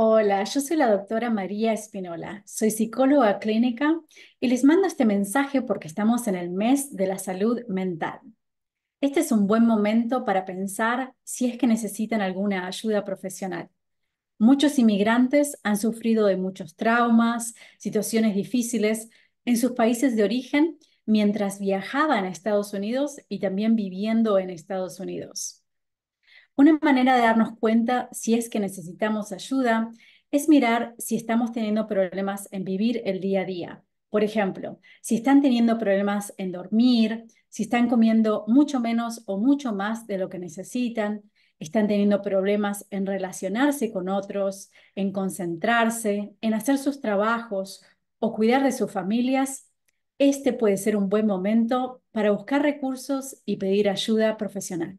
Hola, yo soy la doctora María Espinola, soy psicóloga clínica y les mando este mensaje porque estamos en el mes de la salud mental. Este es un buen momento para pensar si es que necesitan alguna ayuda profesional. Muchos inmigrantes han sufrido de muchos traumas, situaciones difíciles en sus países de origen mientras viajaban a Estados Unidos y también viviendo en Estados Unidos. Una manera de darnos cuenta si es que necesitamos ayuda es mirar si estamos teniendo problemas en vivir el día a día. Por ejemplo, si están teniendo problemas en dormir, si están comiendo mucho menos o mucho más de lo que necesitan, están teniendo problemas en relacionarse con otros, en concentrarse, en hacer sus trabajos o cuidar de sus familias, este puede ser un buen momento para buscar recursos y pedir ayuda profesional.